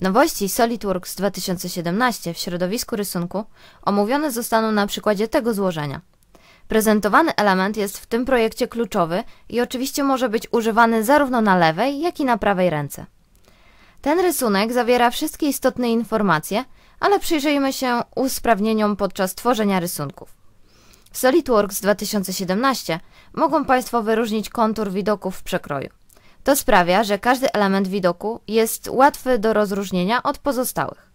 Nowości SolidWorks 2017 w środowisku rysunku omówione zostaną na przykładzie tego złożenia. Prezentowany element jest w tym projekcie kluczowy i oczywiście może być używany zarówno na lewej, jak i na prawej ręce. Ten rysunek zawiera wszystkie istotne informacje, ale przyjrzyjmy się usprawnieniom podczas tworzenia rysunków. W SolidWorks 2017 mogą Państwo wyróżnić kontur widoków w przekroju. To sprawia, że każdy element widoku jest łatwy do rozróżnienia od pozostałych.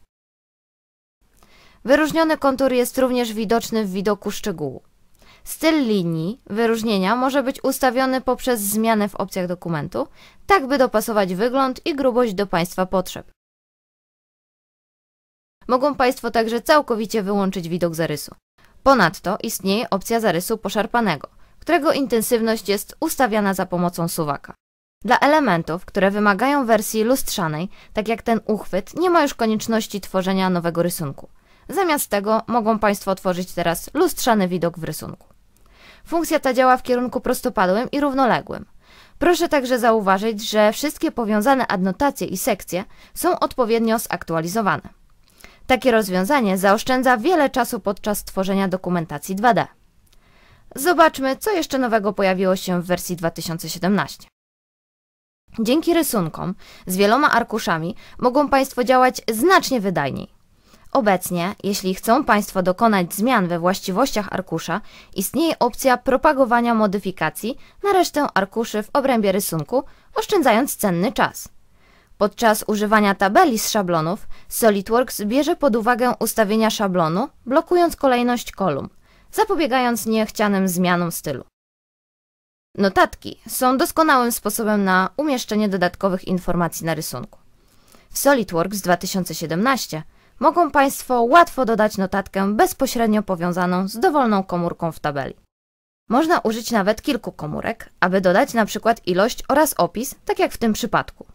Wyróżniony kontur jest również widoczny w widoku szczegółu. Styl linii wyróżnienia może być ustawiony poprzez zmianę w opcjach dokumentu, tak by dopasować wygląd i grubość do Państwa potrzeb. Mogą Państwo także całkowicie wyłączyć widok zarysu. Ponadto istnieje opcja zarysu poszarpanego, którego intensywność jest ustawiana za pomocą suwaka. Dla elementów, które wymagają wersji lustrzanej, tak jak ten uchwyt, nie ma już konieczności tworzenia nowego rysunku. Zamiast tego mogą Państwo tworzyć teraz lustrzany widok w rysunku. Funkcja ta działa w kierunku prostopadłym i równoległym. Proszę także zauważyć, że wszystkie powiązane adnotacje i sekcje są odpowiednio zaktualizowane. Takie rozwiązanie zaoszczędza wiele czasu podczas tworzenia dokumentacji 2D. Zobaczmy, co jeszcze nowego pojawiło się w wersji 2017. Dzięki rysunkom z wieloma arkuszami mogą Państwo działać znacznie wydajniej. Obecnie, jeśli chcą Państwo dokonać zmian we właściwościach arkusza, istnieje opcja propagowania modyfikacji na resztę arkuszy w obrębie rysunku, oszczędzając cenny czas. Podczas używania tabeli z szablonów SolidWorks bierze pod uwagę ustawienia szablonu, blokując kolejność kolumn, zapobiegając niechcianym zmianom stylu. Notatki są doskonałym sposobem na umieszczenie dodatkowych informacji na rysunku. W SolidWorks 2017 mogą Państwo łatwo dodać notatkę bezpośrednio powiązaną z dowolną komórką w tabeli. Można użyć nawet kilku komórek, aby dodać na przykład ilość oraz opis, tak jak w tym przypadku.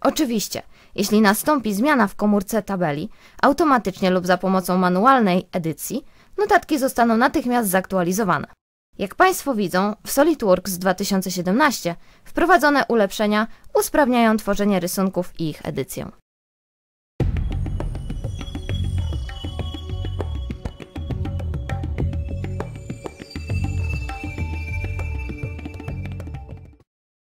Oczywiście, jeśli nastąpi zmiana w komórce tabeli, automatycznie lub za pomocą manualnej edycji, notatki zostaną natychmiast zaktualizowane. Jak Państwo widzą, w SolidWorks 2017 wprowadzone ulepszenia usprawniają tworzenie rysunków i ich edycję.